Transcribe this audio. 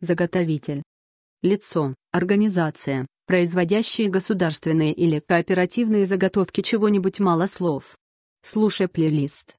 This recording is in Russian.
Заготовитель. Лицо. Организация, производящие государственные или кооперативные заготовки чего-нибудь мало слов. Слушай плейлист.